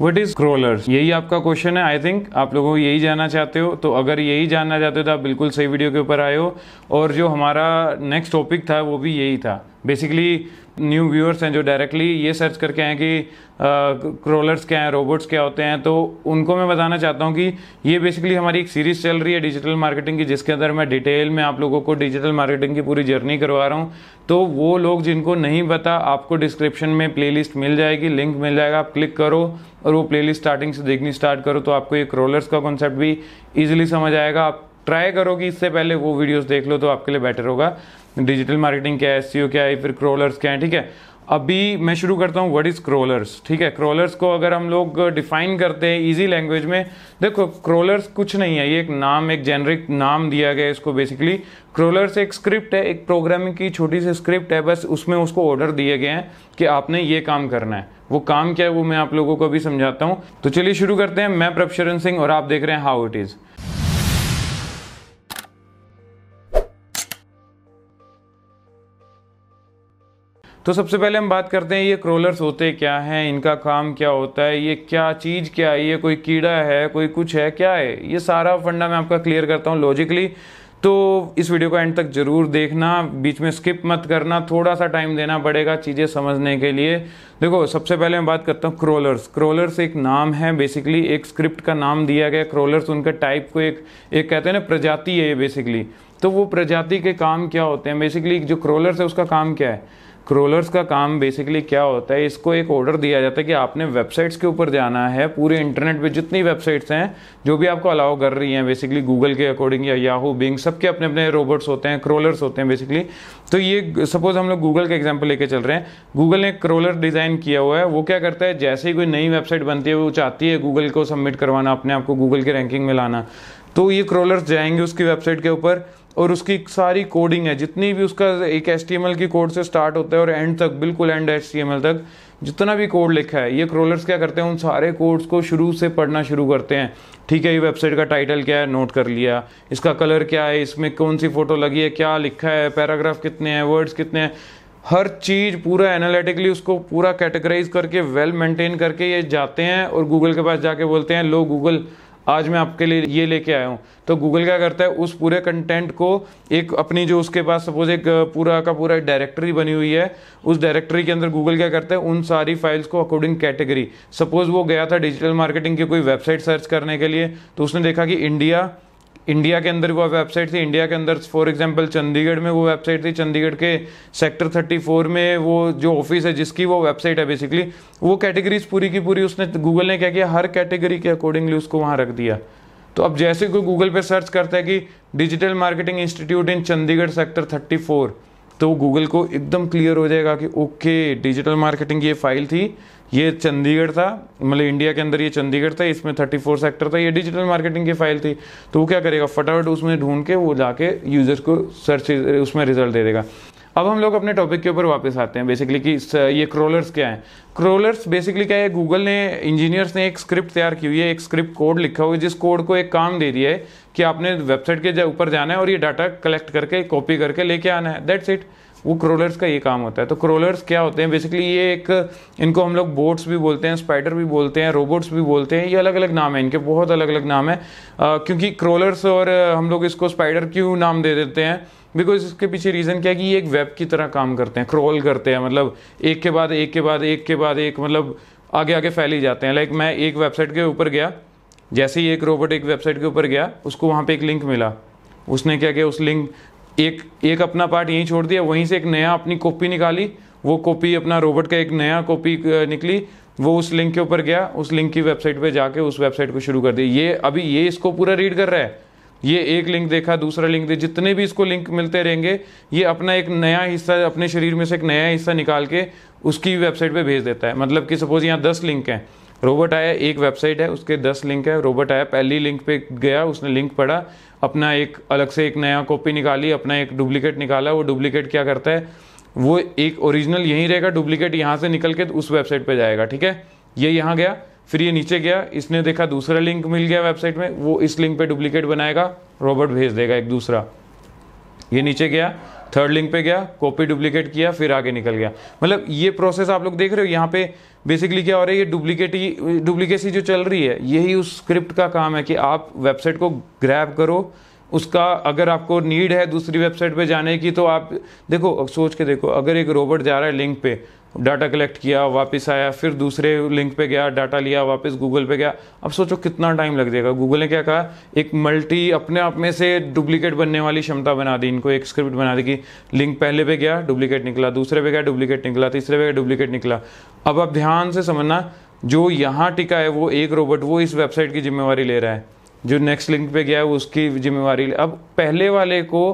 what is crawler यही आपका question है आई थिंक आप लोगों को यही जानना चाहते हो तो अगर यही जानना चाहते हो तो आप बिल्कुल सही वीडियो के ऊपर आए हो और जो हमारा नेक्स्ट टॉपिक था वो भी यही था बेसिकली न्यू व्यूअर्स हैं जो डायरेक्टली ये सर्च करके आए कि क्रोलर्स क्या हैं रोबोट्स क्या होते हैं तो उनको मैं बताना चाहता हूँ कि ये बेसिकली हमारी एक सीरीज चल रही है डिजिटल मार्केटिंग की जिसके अंदर मैं डिटेल में आप लोगों को डिजिटल मार्केटिंग की पूरी जर्नी करवा रहा हूँ तो वो लोग जिनको नहीं पता आपको डिस्क्रिप्शन में प्ले मिल जाएगी लिंक मिल जाएगा आप क्लिक करो और वो प्लेलिस्ट स्टार्टिंग से देखनी स्टार्ट करो तो आपको ये क्रोलर्स का कॉन्सेप्ट भी ईजिली समझ आएगा आप ट्राई करो कि इससे पहले वो वीडियोस देख लो तो आपके लिए बेटर होगा डिजिटल मार्केटिंग क्या है एस e क्या है फिर क्रोलर्स क्या है ठीक है अभी मैं शुरू करता हूँ वट इज़ क्रोलर्स ठीक है क्रोलर्स को अगर हम लोग डिफाइन uh, करते हैं इजी लैंग्वेज में देखो क्रोलर्स कुछ नहीं है ये एक नाम एक जेनरिक नाम दिया गया है इसको बेसिकली क्रोलर्स एक स्क्रिप्ट है एक प्रोग्रामिंग की छोटी सी स्क्रिप्ट है बस उसमें उसको ऑर्डर दिए गए हैं कि आपने ये काम करना है वो काम क्या है वो मैं आप लोगों को अभी समझाता हूँ तो चलिए शुरू करते हैं मैं प्रभशरण सिंह और आप देख रहे हैं हाउ इट इज़ तो सबसे पहले हम बात करते हैं ये क्रोलर्स होते क्या हैं इनका काम क्या होता है ये क्या चीज़ क्या है ये कोई कीड़ा है कोई कुछ है क्या है ये सारा फंडा मैं आपका क्लियर करता हूँ लॉजिकली तो इस वीडियो को एंड तक जरूर देखना बीच में स्किप मत करना थोड़ा सा टाइम देना पड़ेगा चीज़ें समझने के लिए देखो सबसे पहले मैं बात करता हूँ क्रोलर्स क्रोलर्स एक नाम है बेसिकली एक स्क्रिप्ट का नाम दिया गया क्रोलर्स उनके टाइप को एक एक कहते हैं ना प्रजाति है ये बेसिकली तो वो प्रजाति के काम क्या होते हैं बेसिकली जो क्रोलर्स है उसका काम क्या है क्रोलर्स का काम बेसिकली क्या होता है इसको एक ऑर्डर दिया जाता है कि आपने वेबसाइट्स के ऊपर जाना है पूरे इंटरनेट पे जितनी वेबसाइट्स हैं जो भी आपको अलाउ कर रही हैं बेसिकली गूगल के अकॉर्डिंग या याहू बिंग सबके अपने अपने रोबोट्स होते हैं क्रोलर्स होते हैं बेसिकली तो ये सपोज हम लोग गूगल का एग्जाम्पल लेके चल रहे हैं गूगल ने क्रोलर डिज़ाइन किया हुआ है वो क्या करता है जैसे ही कोई नई वेबसाइट बनती है वो चाहती है गूगल को सबमिट करवाना अपने आप को गूगल के रैंकिंग में लाना तो ये क्रोलर्स जाएंगे उसकी वेबसाइट के ऊपर और उसकी सारी कोडिंग है जितनी भी उसका एक एस की कोड से स्टार्ट होता है और एंड तक बिल्कुल एंड एस तक जितना भी कोड लिखा है ये क्रोलर्स क्या करते हैं उन सारे कोड्स को शुरू से पढ़ना शुरू करते हैं ठीक है ये वेबसाइट का टाइटल क्या है नोट कर लिया इसका कलर क्या है इसमें कौन सी फ़ोटो लगी है क्या लिखा है पैराग्राफ कितने हैं वर्ड्स कितने हैं हर चीज़ पूरा एनालिटिकली उसको पूरा कैटेगराइज करके वेल मेंटेन करके ये जाते हैं और गूगल के पास जाके बोलते हैं लो गूगल आज मैं आपके लिए ये लेके आया हूँ तो गूगल क्या करता है उस पूरे कंटेंट को एक अपनी जो उसके पास सपोज एक पूरा का पूरा डायरेक्टरी बनी हुई है उस डायरेक्टरी के अंदर गूगल क्या करता है उन सारी फाइल्स को अकॉर्डिंग कैटेगरी सपोज वो गया था डिजिटल मार्केटिंग की कोई वेबसाइट सर्च करने के लिए तो उसने देखा कि इंडिया इंडिया के अंदर वह वेबसाइट थी इंडिया के अंदर फॉर एग्जांपल चंडीगढ़ में वो वेबसाइट थी चंडीगढ़ के सेक्टर 34 में वो जो ऑफिस है जिसकी वो वेबसाइट है बेसिकली वो कैटेगरीज पूरी की पूरी उसने गूगल ने क्या किया हर कैटेगरी के अकॉर्डिंगली उसको वहाँ रख दिया तो अब जैसे कोई गूगल पर सर्च करता है कि digital marketing institute in Chandigarh sector thirty तो गूगल को एकदम क्लियर हो जाएगा कि ओके डिजिटल मार्केटिंग की ये फाइल थी ये चंडीगढ़ था मतलब इंडिया के अंदर ये चंडीगढ़ था इसमें थर्टी फोर सेक्टर था ये डिजिटल मार्केटिंग की फाइल थी तो वो क्या करेगा फटाफट उसमें ढूंढ के वो जाके यूजर्स को सर्च उसमें रिजल्ट दे देगा अब हम लोग अपने टॉपिक के ऊपर वापस आते हैं बेसिकली कि ये क्रोलर्स क्या है क्रोलर्स बेसिकली क्या है गूगल ने इंजीनियर्स ने एक स्क्रिप्ट तैयार की हुई है एक स्क्रिप्ट कोड लिखा हुआ है जिस कोड को एक काम दे दिया है कि आपने वेबसाइट के ऊपर जाना है और ये डाटा कलेक्ट करके कॉपी करके लेके आना है दैट्स इट वो क्रोलर्स का ये काम होता है तो क्रोलर्स क्या होते हैं बेसिकली ये एक इनको हम लोग बोट्स भी बोलते हैं स्पाइडर भी बोलते हैं रोबोट्स भी बोलते हैं ये अलग अलग नाम है इनके बहुत अलग अलग नाम है आ, क्योंकि क्रोलर्स और हम लोग इसको स्पाइडर क्यों नाम दे देते हैं बिकॉज इसके पीछे रीज़न क्या है कि ये एक वेब की तरह काम करते हैं क्रॉल करते हैं मतलब एक के बाद एक के बाद एक के बाद एक मतलब आगे आगे फैली जाते हैं लाइक मैं एक वेबसाइट के ऊपर गया जैसे ही एक रोबोट एक वेबसाइट के ऊपर गया उसको वहाँ पे एक लिंक मिला उसने क्या किया उस लिंक एक एक अपना पार्ट यहीं छोड़ दिया वहीं से एक नया अपनी कॉपी निकाली वो कॉपी अपना रोबोट का एक नया कॉपी निकली वो उस लिंक के ऊपर गया उस लिंक की वेबसाइट पे जाके उस वेबसाइट को शुरू कर दी ये अभी ये इसको पूरा रीड कर रहा है ये एक लिंक देखा दूसरा लिंक दे जितने भी इसको लिंक मिलते रहेंगे ये अपना एक नया हिस्सा अपने शरीर में से एक नया हिस्सा निकाल के उसकी वेबसाइट पे भेज देता है मतलब कि सपोज यहाँ दस लिंक हैं रोबोट आया एक वेबसाइट है उसके दस लिंक है रोबोट आया पहली लिंक पे गया उसने लिंक पढ़ा अपना एक अलग से एक नया कॉपी निकाली अपना एक डुप्लीकेट निकाला वो डुप्लीकेट क्या करता है वो एक ओरिजिनल यहीं रहेगा डुप्लीकेट यहाँ से निकल के उस वेबसाइट पर जाएगा ठीक है ये यहाँ गया फिर ये नीचे गया इसने देखा दूसरा लिंक मिल गया वेबसाइट में वो इस लिंक पे डुप्लीकेट बनाएगा रोबोट भेज देगा एक दूसरा ये नीचे गया थर्ड लिंक पे गया कॉपी डुप्लीकेट किया फिर आगे निकल गया मतलब ये प्रोसेस आप लोग देख रहे हो यहाँ पे बेसिकली क्या हो रहा है ये डुप्लीकेट ही डुप्लीकेसी जो चल रही है यही उस स्क्रिप्ट का काम है कि आप वेबसाइट को ग्रैब करो उसका अगर आपको नीड है दूसरी वेबसाइट पे जाने की तो आप देखो सोच के देखो अगर एक रोबोट जा रहा है लिंक पे डाटा कलेक्ट किया वापस आया फिर दूसरे लिंक पे गया डाटा लिया वापस गूगल पे गया अब सोचो कितना टाइम लग जाएगा गूगल ने क्या कहा एक मल्टी अपने आप में से डुप्लीकेट बनने वाली क्षमता बना दी इनको एक स्क्रिप्ट बना दी कि लिंक पहले पे गया डुप्लीकेट निकला दूसरे पे गया डुप्लीकेट निकला तीसरे पे गया डुप्लीकेट निकला अब आप ध्यान से समझना जो यहाँ टिका है वो एक रोबोट वो इस वेबसाइट की जिम्मेवारी ले रहा है जो नेक्स्ट लिंक पे गया है उसकी जिम्मेवारी अब पहले वाले को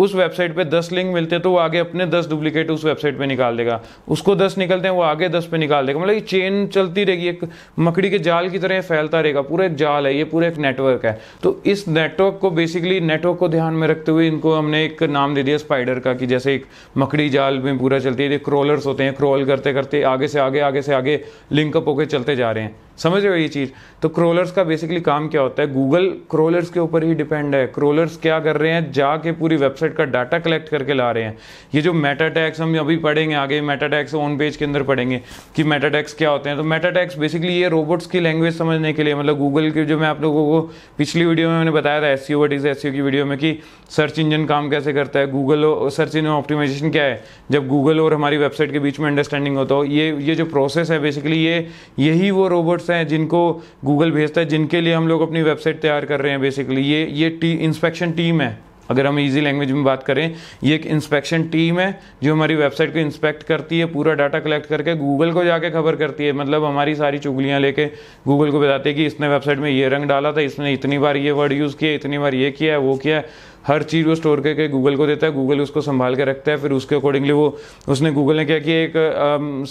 उस वेबसाइट पे दस लिंक मिलते हैं तो वो आगे अपने दस डुप्लीकेट उस वेबसाइट पे निकाल देगा उसको दस निकलते हैं वो आगे दस पे निकाल देगा मतलब ये चेन चलती रहेगी एक मकड़ी के जाल की तरह फैलता रहेगा पूरा एक जाल है ये पूरा एक नेटवर्क है तो इस नेटवर्क को बेसिकली नेटवर्क को ध्यान में रखते हुए इनको हमने एक नाम दे दिया स्पाइडर का कि जैसे एक मकड़ी जाल में पूरा चलती है क्रोलर्स होते हैं क्रॉल करते करते आगे से आगे आगे से आगे लिंकअप होकर चलते जा रहे हैं समझ रहे हो ये चीज़ तो क्रोलर्स का बेसिकली काम क्या होता है गूगल क्रोलर्स के ऊपर ही डिपेंड है क्रोलर्स क्या कर रहे हैं जाके पूरी वेबसाइट का डाटा कलेक्ट करके ला रहे हैं ये जो मेटा टैक्स हम अभी पढ़ेंगे आगे मेटा टैक्स ऑन पेज के अंदर पढ़ेंगे कि मेटा टैक्स क्या होते हैं तो मेटा टैक्स बेसिकली ये रोबोट्स की लैंग्वेज समझने के लिए मतलब गूगल के जो मैं आप लोगों को पिछली वीडियो में मैंने बताया था S C what is S की वीडियो में कि सर्च इंजन काम कैसे करता है गूगल सर्च इंजन ऑप्टिमाइजेशन क्या है जब गूगल और हमारी वेबसाइट के बीच में अंडरस्टैंडिंग होता हो ये ये जो प्रोसेस है बेसिकली ये यही वो रोबोट कोर्स हैं जिनको गूगल भेजता है जिनके लिए हम लोग अपनी वेबसाइट तैयार कर रहे हैं बेसिकली ये ये टी इंस्पेक्शन टीम है अगर हम इजी लैंग्वेज में बात करें ये एक इंस्पेक्शन टीम है जो हमारी वेबसाइट को इंस्पेक्ट करती है पूरा डाटा कलेक्ट करके गूगल को जाके खबर करती है मतलब हमारी सारी चुगलियाँ लेके गूगल को बताती है कि इसने वेबसाइट में ये रंग डाला था इसने इतनी बार ये वर्ड यूज़ किया इतनी बार ये किया है वो किया है हर चीज़ वो स्टोर करके गूगल को देता है गूगल उसको संभाल के रखता है फिर उसके अकॉर्डिंगली वो उसने गूगल ने क्या किया एक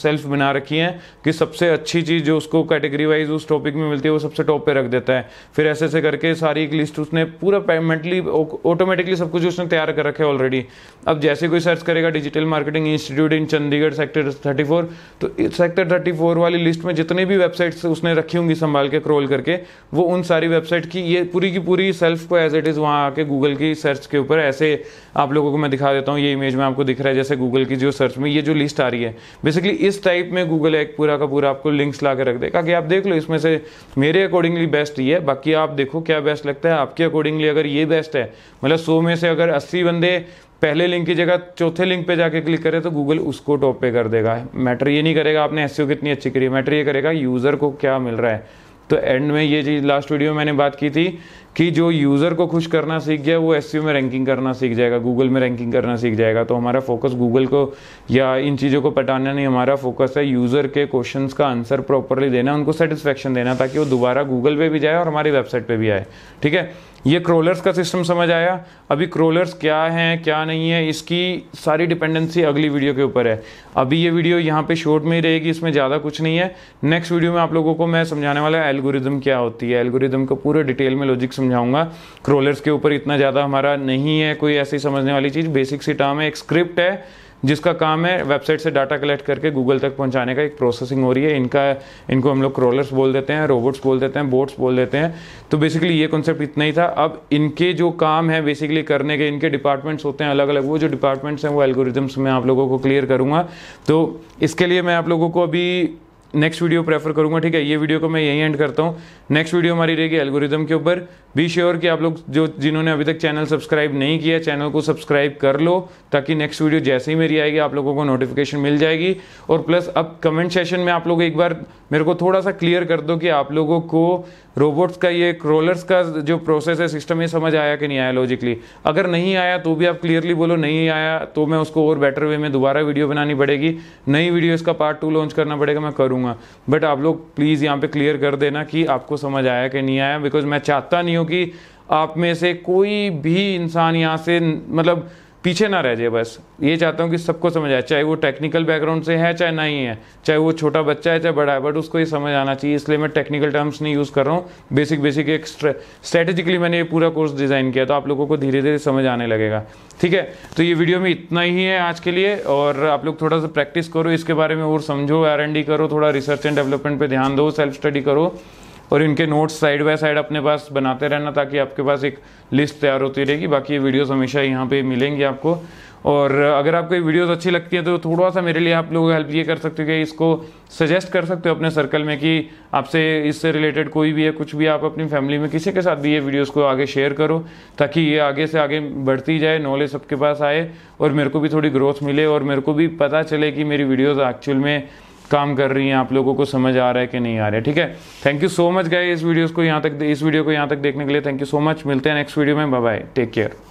सेल्फ बना रखी है कि सबसे अच्छी चीज़ जो उसको कैटेगरी वाइज उस टॉपिक में मिलती है वो सबसे टॉप पे रख देता है फिर ऐसे ऐसे करके सारी एक लिस्ट उसने पूरा पेमेंटली ऑटोमेटिकली सब कुछ उसने तैयार कर रखे ऑलरेडी अब जैसे कोई सर्च करेगा digital marketing institute in sector sector thirty तो सेक्टर थर्टी वाली लिस्ट में जितनी भी वेबसाइट्स उसने रखी होंगी संभाल के क्रोल करके वो उन सारी वेबसाइट की ये पूरी की पूरी सेल्फ को एज इट इज़ वहाँ आके गूगल की सर्च के ऊपर ऐसे आप लोगों को मैं दिखा देता हूँ ये इमेज में आपको दिख रहा है जैसे गूगल की जो सर्च में ये जो लिस्ट आ रही है बेसिकली इस टाइप में गूगल एक पूरा का पूरा आपको लिंक्स ला के रख देगा कि आप देख लो इसमें से मेरे अकॉर्डिंगली बेस्ट ये है बाकी आप देखो क्या बेस्ट लगता है आपके अकॉर्डिंगली अगर ये बेस्ट है मतलब सौ में से अगर अस्सी बंदे पहले लिंक की जगह चौथे लिंक पे जाके क्लिक करें तो गूगल उसको टॉप पे कर देगा मैटर ये नहीं करेगा आपने एस e कितनी अच्छी करी मैटर ये करेगा यूज़र को क्या मिल रहा है तो एंड में ये चीज़ लास्ट वीडियो में मैंने बात की थी कि जो यूज़र को खुश करना सीख गया वो एस में रैंकिंग करना सीख जाएगा गूगल में रैंकिंग करना सीख जाएगा तो हमारा फोकस गूगल को या इन चीज़ों को पटाना नहीं हमारा फोकस है यूज़र के क्वेश्चन का आंसर प्रॉपरली देना उनको सेटिस्फेक्शन देना ताकि वो दोबारा गूगल पे भी जाए और हमारी वेबसाइट पर भी आए ठीक है ये क्रोलर्स का सिस्टम समझ आया अभी क्रोलर्स क्या हैं क्या नहीं है इसकी सारी डिपेंडेंसी अगली वीडियो के ऊपर है अभी ये वीडियो यहाँ पे शॉर्ट में ही रहेगी इसमें ज़्यादा कुछ नहीं है नेक्स्ट वीडियो में आप लोगों को मैं समझाने वाला एल्गोरिज्म क्या होती है एल्गोरिज्म को पूरे डिटेल में लॉजिक समझाऊंगा क्रोलर्स के ऊपर इतना ज़्यादा हमारा नहीं है कोई ऐसी समझने वाली चीज़ बेसिक सी टर्म है एक स्क्रिप्ट है जिसका काम है वेबसाइट से डाटा कलेक्ट करके गूगल तक पहुंचाने का एक प्रोसेसिंग हो रही है इनका इनको हम लोग क्रोलर्स बोल देते हैं रोबोट्स बोल देते हैं बोट्स बोल देते हैं तो बेसिकली ये कॉन्सेप्ट इतना ही था अब इनके जो काम है बेसिकली करने के इनके डिपार्टमेंट्स होते हैं अलग अलग वो जो डिपार्टमेंट्स हैं वो एल्गोरिदम्स में आप लोगों को क्लियर करूँगा तो इसके लिए मैं आप लोगों को अभी नेक्स्ट वीडियो प्रेफर करूँगा ठीक है ये वीडियो को मैं यहीं एंड करता हूँ नेक्स्ट वीडियो हमारी रहेगी एल्गोरिदम के ऊपर बी श्योर कि आप लोग जो जिन्होंने अभी तक चैनल सब्सक्राइब नहीं किया चैनल को सब्सक्राइब कर लो ताकि नेक्स्ट वीडियो जैसे ही मेरी आएगी आप लोगों को नोटिफिकेशन मिल जाएगी और प्लस अब कमेंट सेशन में आप लोग एक बार मेरे को थोड़ा सा क्लियर कर दो कि आप लोगों को रोबोट्स का ये क्रोलर्स का जो प्रोसेस है सिस्टम ये समझ आया कि नहीं आया लॉजिकली अगर नहीं आया तो भी आप क्लियरली बोलो नहीं आया तो मैं उसको और बेटर वे में दोबारा वीडियो बनानी पड़ेगी नई वीडियो इसका पार्ट टू लॉन्च करना पड़ेगा मैं करूँगा बट आप लोग प्लीज़ यहाँ पर क्लियर कर देना कि आपको समझ आया कि नहीं आया बिकॉज मैं चाहता नहीं हूँ कि आप में से कोई भी इंसान यहाँ से मतलब पीछे ना रह जाए बस ये चाहता हूँ कि सबको समझ आए चाहे वो टेक्निकल बैकग्राउंड से है चाहे नहीं है चाहे वो छोटा बच्चा है चाहे बड़ा है बट उसको ये समझ आना चाहिए इसलिए मैं टेक्निकल टर्म्स नहीं यूज़ कर रहा हूँ बेसिक बेसिक एक स्ट्रेटेजिकली मैंने ये पूरा कोर्स डिज़ाइन किया तो आप लोगों को धीरे धीरे समझ आने लगेगा ठीक है तो ये वीडियो में इतना ही है आज के लिए और आप लोग थोड़ा सा प्रैक्टिस करो इसके बारे में और समझो आर करो थोड़ा रिसर्च एंड डेवलपमेंट पर ध्यान दो सेल्फ स्टडी करो और इनके नोट्स साइड बाय साइड अपने पास बनाते रहना ताकि आपके पास एक लिस्ट तैयार होती रहेगी बाकी ये वीडियोस हमेशा यहाँ पे मिलेंगी आपको और अगर आपको ये वीडियोस अच्छी लगती है तो थोड़ा सा मेरे लिए आप लोग हेल्प ये कर सकते हो कि इसको सजेस्ट कर सकते हो अपने सर्कल में कि आपसे इससे रिलेटेड कोई भी है कुछ भी आप अपनी फैमिली में किसी के साथ भी ये वीडियोस को आगे शेयर करो ताकि ये आगे से आगे बढ़ती जाए नॉलेज सबके पास आए और मेरे को भी थोड़ी ग्रोथ मिले और मेरे को भी पता चले कि मेरी वीडियोज़ एक्चुअल में काम कर रही हैं आप लोगों को समझ आ रहा है कि नहीं आ रहा है ठीक है थैंक यू सो मच गए इस वीडियोस को यहाँ तक इस वीडियो को यहाँ तक देखने के लिए थैंक यू सो मच मिलते हैं नेक्स्ट वीडियो में बाय टेक केयर